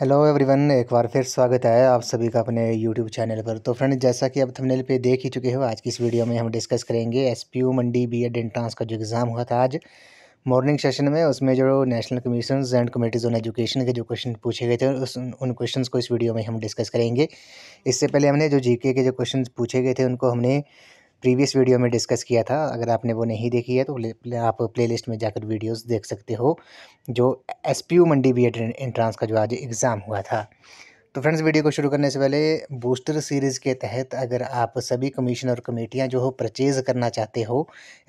hello everyone एक बार फिर स्वागत है आप सभी का अपने यूट्यूब चैनल पर तो फ्रेंड जैसा कि आप थंबनेल पे देख ही चुके हो आज की इस वीडियो में हम डिस्कस करेंगे एसपीयू मंडी बीएड एंट्रांस का जो एग्ज़ाम हुआ था आज मॉर्निंग सेशन में उसमें जो national commission and committees on education के जो क्वेश्चन पूछे गए थे उस उन क्वेश्चन को इस वीडियो में हम डिस्कस करेंगे इससे पहले हमने जो जी के जो क्वेश्चन पूछे गए थे उनको हमने प्रीवियस वीडियो में डिस्कस किया था अगर आपने वो नहीं देखी है तो आप प्लेलिस्ट में जाकर वीडियोस देख सकते हो जो यू मंडी बी एंट्रांस का जो आज एग्ज़ाम हुआ था तो फ्रेंड्स वीडियो को शुरू करने से पहले बूस्टर सीरीज़ के तहत अगर आप सभी कमीशन और कमेटियाँ जो हो परचेज़ करना चाहते हो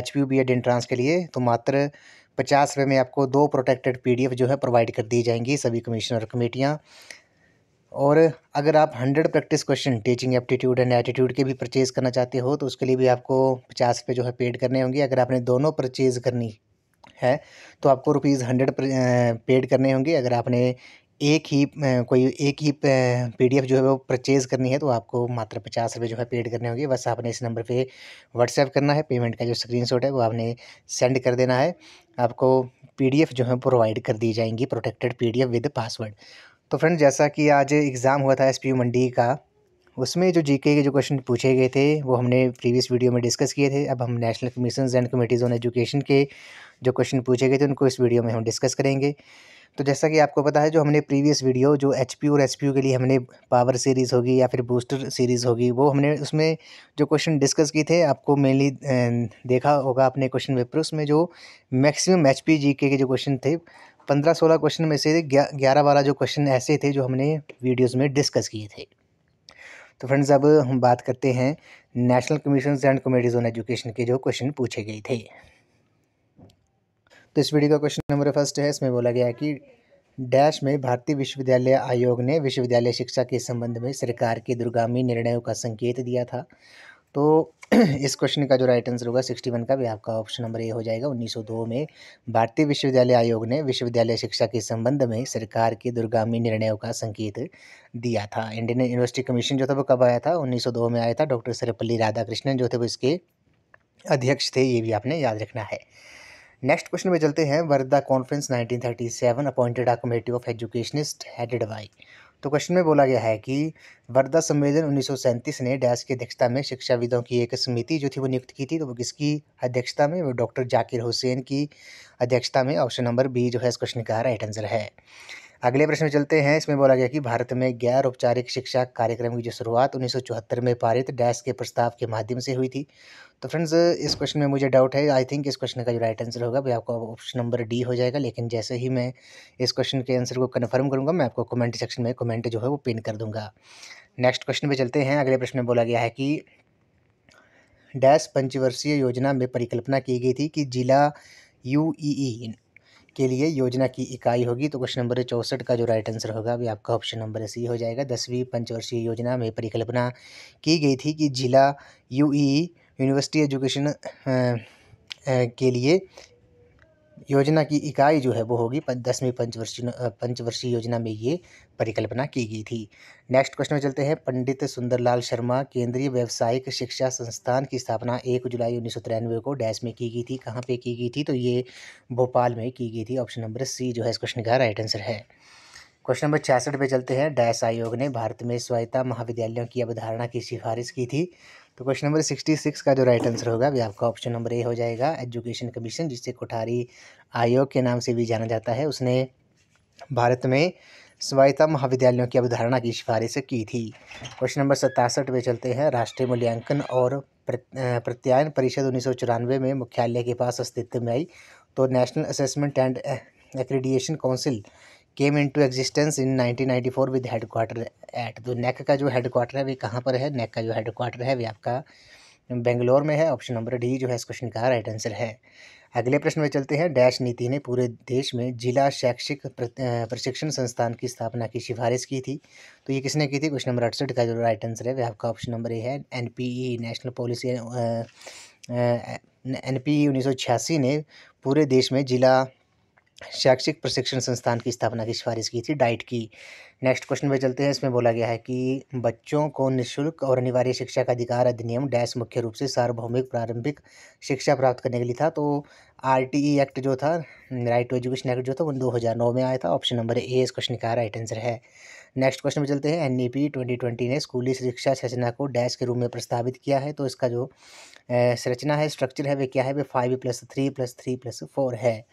H P B Ed entrance के लिए तो मात्र पचास रुपये में आपको दो प्रोटेक्टेड पीडीएफ जो है प्रोवाइड कर दी जाएंगी सभी कमीशन और कमेटियाँ और अगर आप hundred practice question teaching aptitude and attitude के भी परचेज़ करना चाहते हो तो उसके लिए भी आपको पचास रुपये जो है पेड करने होंगे अगर आपने दोनों परचेज़ करनी है तो आपको रुपीज़ हंड्रेड पेड करने होंगे अगर आपने एक ही कोई एक ही पीडीएफ जो है वो परचेज़ करनी है तो आपको मात्र पचास रुपये जो है पेड करने होंगे बस आपने इस नंबर पे व्हाट्सएप करना है पेमेंट का जो स्क्रीनशॉट है वो आपने सेंड कर देना है आपको पीडीएफ जो है प्रोवाइड कर दी जाएंगी प्रोटेक्टेड पीडीएफ विद पासवर्ड तो फ्रेंड जैसा कि आज एग्ज़ाम हुआ था एस मंडी का उसमें जो जीके के जो क्वेश्चन पूछे गए थे वो हमने प्रीवियस वीडियो में डिस्कस किए थे अब हम national commission and committees on education के जो क्वेश्चन पूछे गए थे उनको इस वीडियो में हम डिस्कस करेंगे तो जैसा कि आपको पता है जो हमने प्रीवियस वीडियो जो एच और एस के लिए हमने पावर सीरीज़ होगी या फिर बूस्टर सीरीज़ होगी वो हमने उसमें जो क्वेश्चन डिस्कस किए थे आपको मेनली देखा होगा अपने क्वेश्चन पेपर उसमें जो मैक्सिमम एच पी के जो क्वेश्चन थे पंद्रह सोलह क्वेश्चन में से ग्यारह बारह जो क्वेश्चन ऐसे थे जो हमने वीडियोस में डिस्कस किए थे तो फ्रेंड्स अब हम बात करते हैं national commission and committees on education के जो क्वेश्चन पूछे गए थे तो इस वीडियो का क्वेश्चन नंबर फर्स्ट है इसमें बोला गया है कि डैश में भारतीय विश्वविद्यालय आयोग ने विश्वविद्यालय शिक्षा के संबंध में सरकार के दुर्गामी निर्णयों का संकेत दिया था तो इस क्वेश्चन का जो राइट आंसर होगा सिक्सटी वन का भी आपका ऑप्शन नंबर ए हो जाएगा 1902 में भारतीय विश्वविद्यालय आयोग ने विश्वविद्यालय शिक्षा के संबंध में सरकार के दुर्गामी निर्णयों का संकेत दिया था इंडियन यूनिवर्सिटी कमीशन जो था वो कब आया था 1902 में आया था डॉक्टर सर्वपल्ली राधाकृष्णन जो थे वो इसके अध्यक्ष थे ये भी आपने याद रखना है नेक्स्ट क्वेश्चन में चलते हैं Wardha conference seven appointed a committee of educationist headed by तो क्वेश्चन में बोला गया है कि वर्धा सम्मेलन उन्नीस ने डैश की अध्यक्षता में शिक्षाविदों की एक समिति जो थी वो नियुक्त की थी तो वो किसकी अध्यक्षता में वो डॉक्टर जाकिर हुसैन की अध्यक्षता में ऑप्शन नंबर बी जो है इस क्वेश्चन का राइट आंसर है अगले प्रश्न में चलते हैं इसमें बोला गया कि भारत में गैर औपचारिक शिक्षा कार्यक्रम की जो शुरुआत उन्नीस में पारित डैश के प्रस्ताव के माध्यम से हुई थी तो फ्रेंड्स इस क्वेश्चन में मुझे डाउट है आई थिंक इस क्वेश्चन का जो राइट आंसर होगा वो आपको ऑप्शन नंबर डी हो जाएगा लेकिन जैसे ही मैं इस क्वेश्चन के आंसर को कन्फर्म करूँगा मैं आपको कमेंट सेक्शन में कमेंट जो है वो पिन कर दूँगा नेक्स्ट क्वेश्चन पर चलते हैं अगले प्रश्न में बोला गया है कि डैश पंचवर्षीय योजना में परिकल्पना की गई थी कि जिला यू ई के लिए योजना की इकाई होगी तो क्वेश्चन नंबर चौंसठ का जो राइट आंसर होगा अभी आपका ऑप्शन नंबर सी हो जाएगा दसवीं पंचवर्षीय योजना में परिकल्पना की गई थी कि जिला यूई यूनिवर्सिटी एजुकेशन के लिए योजना की इकाई जो है वो होगी दसवीं पंचवर्षीय पंचवर्षीय योजना में ये परिकल्पना की गई थी नेक्स्ट क्वेश्चन में चलते हैं पंडित सुंदरलाल शर्मा केंद्रीय व्यावसायिक शिक्षा संस्थान की स्थापना एक जुलाई उन्नीस को डैश में की गई थी कहाँ पर की गई थी तो ये भोपाल में की गई थी ऑप्शन नंबर सी जो है इस क्वेश्चन का राइट आंसर है क्वेश्चन नंबर छियासठ पे चलते हैं डैश आयोग ने भारत में स्वायत्ता महाविद्यालयों की अवधारणा की सिफारिश की थी तो क्वेश्चन नंबर सिक्सटी सिक्स का जो राइट आंसर होगा वह आपका ऑप्शन नंबर ए हो जाएगा एजुकेशन कमीशन जिसे कोठारी आयोग के नाम से भी जाना जाता है उसने भारत में स्वायत्ता महाविद्यालयों की अवधारणा की सिफारिश की थी क्वेश्चन नंबर सतासठ में चलते हैं राष्ट्रीय मूल्यांकन और प्रत्यायन परिषद उन्नीस में मुख्यालय के पास अस्तित्व में आई तो national assessment and accreditation council came into existence in 1994 with headquarter at तो नेक का जो हेड क्वार्टर है वे कहाँ पर है नेक का जो हेड क्वार्टर है वे आपका बेंगलोर में है ऑप्शन नंबर डी जो है इस क्वेश्चन का राइट आंसर है अगले प्रश्न में चलते हैं डैश नीति ने पूरे देश में जिला शैक्षिक प्रशिक्षण संस्थान की स्थापना की सिफारिश की थी तो ये किसने की थी क्वेश्चन नंबर अड़सठ का जो राइट आंसर है वह आपका ऑप्शन नंबर ए है an national policy N P ने पूरे देश में जिला शैक्षिक प्रशिक्षण संस्थान की स्थापना की सिफारिश की थी डाइट की नेक्स्ट क्वेश्चन पे चलते हैं इसमें बोला गया है कि बच्चों को निशुल्क और अनिवार्य शिक्षा का अधिकार अधिनियम डैश मुख्य रूप से सार्वभौमिक प्रारंभिक शिक्षा प्राप्त करने के लिए था तो आर एक्ट जो था राइट टू एजुकेशन एक्ट जो था वो दो हज़ार नौ में आया था ऑप्शन नंबर ए इस क्वेश्चन का राइट आंसर है नेक्स्ट क्वेश्चन में चलते हैं N E P twenty twenty ने स्कूली शिक्षा संरचना को डैश के रूप में प्रस्तावित किया है तो इसका जो संरचना है स्ट्रक्चर है वे क्या है वे five plus three plus three plus four है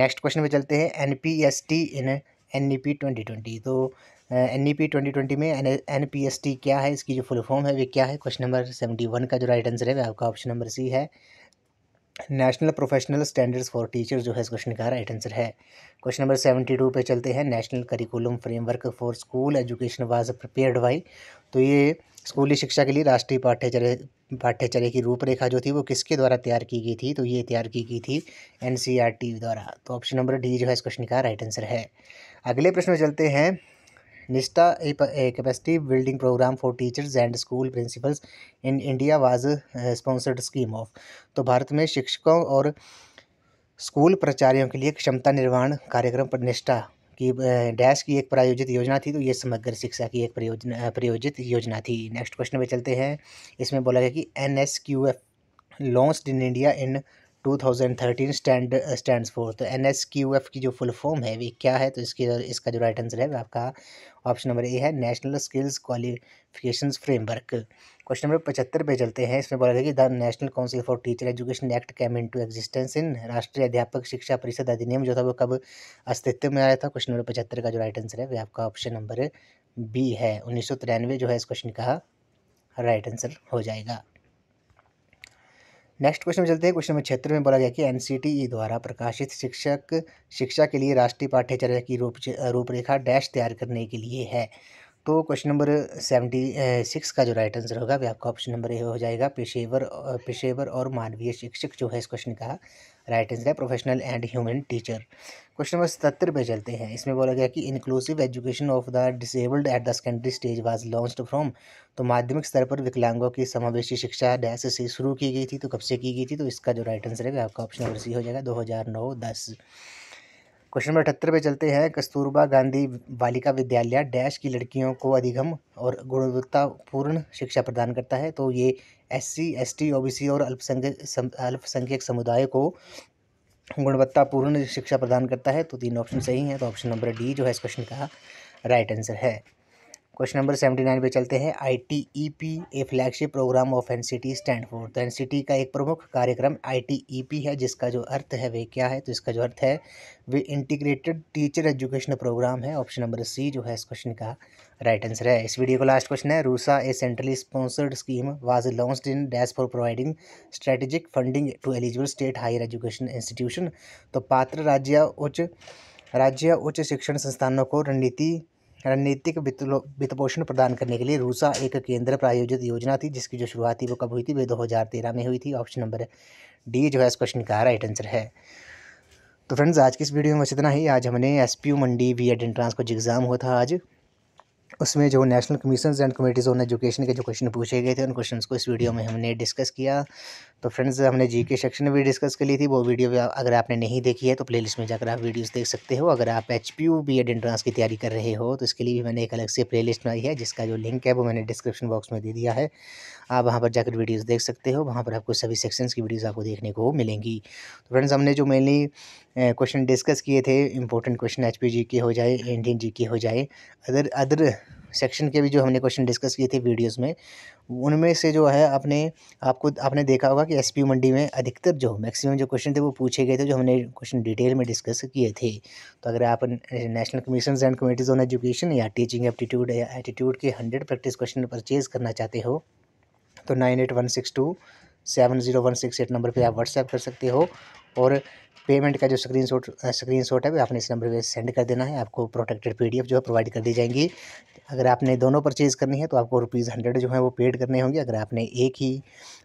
नेक्स्ट क्वेश्चन में चलते हैं N P S T in N E P twenty twenty तो N E P twenty twenty में N N P S T क्या है इसकी जो फुल फॉर्म है वे क्या है क्वेश्चन नंबर सेवेंटी वन का जो राइट आंसर है वह आपका ऑप्शन नंबर सी है national professional standards for teachers जो है इस क्वेश्चन का राइट आंसर है क्वेश्चन नंबर सेवेंटी टू पर चलते हैं national curriculum framework for school education was prepared by तो ये स्कूली शिक्षा के लिए राष्ट्रीय पाठ्यचर्य पाठ्यचर्य की रूपरेखा जो थी वो किसके द्वारा तैयार की गई थी तो ये तैयार की गई थी एन e द्वारा तो ऑप्शन नंबर डी जो है इस क्वेश्चन का राइट आंसर है अगले प्रश्न में चलते हैं Nishtha capacity building programme for teachers and school principals in India was sponsored scheme of तो भारत में शिक्षकों और स्कूल प्राचार्यों के लिए क्षमता निर्माण कार्यक्रम पर निष्ठा की डैश की एक प्रायोजित योजना थी तो ये समग्र शिक्षा की एक प्रयोजना प्रयोजित योजना थी नेक्स्ट क्वेश्चन पे चलते हैं इसमें बोला गया कि N S Q F launched in India in 2013 stand stands for तो एन एस क्यू एफ की जो फुल फॉर्म है वे क्या है तो इसकी इसका जो राइट आंसर है वह आपका ऑप्शन नंबर ए है national skills qualification framework question number पचहत्तर पे चलते हैं इसमें बोला गया कि the national council for teacher education act came into existence in राष्ट्रीय अध्यापक शिक्षा परिषद अधिनियम जो था वो कब अस्तित्व में आया था क्वेश्चन नंबर पचहत्तर का जो राइट आंसर है वह आपका ऑप्शन नंबर बी है उन्नीस जो है इस क्वेश्चन का राइट आंसर हो जाएगा नेक्स्ट क्वेश्चन में चलते हैं क्वेश्चन नंबर क्षेत्र में बोला गया कि एन e द्वारा प्रकाशित शिक्षक शिक्षा के लिए राष्ट्रीय पाठ्यचर्या की रूप रूपरेखा डैश तैयार करने के लिए है तो क्वेश्चन नंबर सेवेंटी सिक्स का जो राइट आंसर होगा वह आपका ऑप्शन नंबर ए हो जाएगा पेशेवर पेशेवर और मानवीय शिक्षक जो है इस क्वेश्चन का राइट आंसर है professional and human teacher question number सतर पे चलते हैं इसमें बोला गया कि inclusive education of the disabled at the secondary stage was launched from तो माध्यमिक स्तर पर विकलांगों की समावेशी शिक्षा डैश से शुरू की गई थी तो कब से की गई थी तो इसका जो राइट आंसर है वह आपका ऑप्शन नंबर सी हो जाएगा दो हज़ार नौ दस क्वेश्चन नंबर अठहत्तर पे चलते हैं कस्तूरबा गांधी बालिका विद्यालय डैश की लड़कियों को अधिगम और गुणवत्तापूर्ण शिक्षा प्रदान करता है तो ये S C S T O B C और अल्पसंख्यक अल्पसंख्यक समुदाय को गुणवत्तापूर्ण शिक्षा प्रदान करता है तो तीन ऑप्शन सही हैं तो ऑप्शन नंबर डी जो है इस क्वेश्चन का राइट आंसर है क्वेश्चन नंबर सेवेंटी नाइन पर चलते हैं I T E P a flagship programme of N C T stand for तो एन सी टी का एक प्रमुख कार्यक्रम आई टी ई पी है जिसका जो अर्थ है वे क्या है तो इसका जो अर्थ है वे इंटीग्रेटेड टीचर एजुकेशन प्रोग्राम है ऑप्शन नंबर सी जो है इस क्वेश्चन का राइट आंसर है इस वीडियो का लास्ट क्वेश्चन है RUSA a centrally sponsored scheme was launch in dash for providing strategic funding to eligible state higher education institution तो पात्र राज्य उच्च राज्य उच्च शिक्षण संस्थानों को रणनीति रणनीतिक वित्तपोषण प्रदान करने के लिए रूसा एक केंद्र प्रायोजित योजना थी जिसकी जो शुरुआत थी वो कब हुई थी वे तेरह में हुई थी ऑप्शन नंबर डी जो है इस क्वेश्चन का राइट आंसर है तो फ्रेंड्स आज की इस वीडियो में बस इतना ही आज हमने S P U Mandi B Ed entrance का एग्ज़ाम हुआ था आज उसमें जो national commission and committees on education के जो क्वेश्चन पूछे गए थे उन क्वेश्चन को इस वीडियो में हमने डिस्कस किया तो फ्रेंड्स हमने जी के सेक्शन में भी डिस्कस कर ली थी वो वीडियो भी अगर आपने नहीं देखी है तो प्लेलिस्ट में जाकर आप वीडियोस देख सकते हो अगर आप H P U B Ed entrance की तैयारी कर रहे हो तो इसके लिए भी मैंने एक अलग से लिस्ट बनाई है जिसका जो लिंक है वो मैंने डिस्क्रिप्शन बॉक्स में दे दिया है आप वहाँ पर जाकर वीडियोज़ देख सकते हो वहाँ पर आपको सभी सेक्शन की वीडियोज़ आपको देखने को मिलेंगी तो फ्रेंड्स हमने जो मेनली क्वेश्चन डिस्कस किए थे इंपॉर्टेंट क्वेश्चन एच पी के हो जाए इंडियन जी के हो जाए अदर अदर सेक्शन के भी जो हमने क्वेश्चन डिस्कस किए थे वीडियोस में उनमें से जो है आपने आपको आपने देखा होगा कि एसपी मंडी में अधिकतर जो मैक्सिमम जो क्वेश्चन थे वो पूछे गए थे जो हमने क्वेश्चन डिटेल में डिस्कस किए थे तो अगर आप national commission and committees on education या टीचिंग एप्टीट्यूड या एटीट्यूड के हंड्रेड प्रैक्टिस क्वेश्चन परचेज़ करना चाहते हो तो nine eight one six two seven zero one six eight number पर आप व्हाट्सएप कर सकते हो और पेमेंट का जो स्क्रीन शॉट स्क्रीन शॉट है वो आपने इस नंबर पर सेंड कर देना है आपको प्रोटेक्टेड पी जो है प्रोवाइड कर दी जाएंगी अगर आपने दोनों परचेज़ करनी है तो आपको रुपीज़ हंड्रेड जो है वो पेड करने होंगे अगर आपने एक ही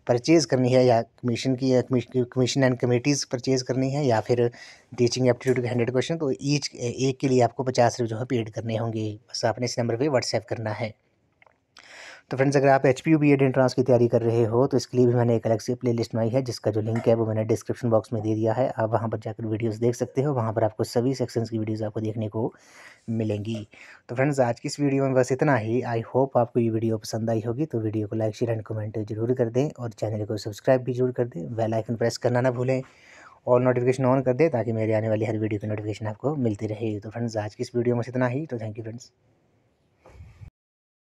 परचेज़ करनी है या कमीशन की कमीशन एंड कमेटीज़ परचेज़ करनी है या फिर टीचिंग एप्टीट्यूड के हंड्रेड क्वेश्चन तो ईच एक के लिए आपको पचास रुपये जो है पेड करने होंगे बस आपने इस नंबर पर व्हाट्सएप करना है तो फ्रेंड्स अगर आप H P U B Ed entrance की तैयारी कर रहे हो तो इसके लिए भी मैंने एक अलग से प्ले लिस्ट बनाई है जिसका जो लिंक है वो मैंने डिस्क्रिप्शन बॉक्स में दे दिया है आप वहाँ पर जाकर वीडियोस देख सकते हो वहाँ पर आपको सभी सेक्शंस की वीडियोस आपको देखने को मिलेंगी तो फ्रेंड्स आज की इस वीडियो में बस इतना ही आई होप आपको ये वीडियो पसंद आई होगी तो वीडियो को लाइक शेयर एंड कमेंट जरूर कर दें और चैनल को सब्सक्राइब भी जरूर कर दें बेल आइकन प्रेस करना ना भूलें और नोटिफिकेशन ऑन कर दें ताकि मेरे आने वाली हर वीडियो की नोटिफिकेशन आपको मिलती रहे तो फ्रेंड्स आज की इस वीडियो में इतना ही तो थैंक यू फ्रेंड्स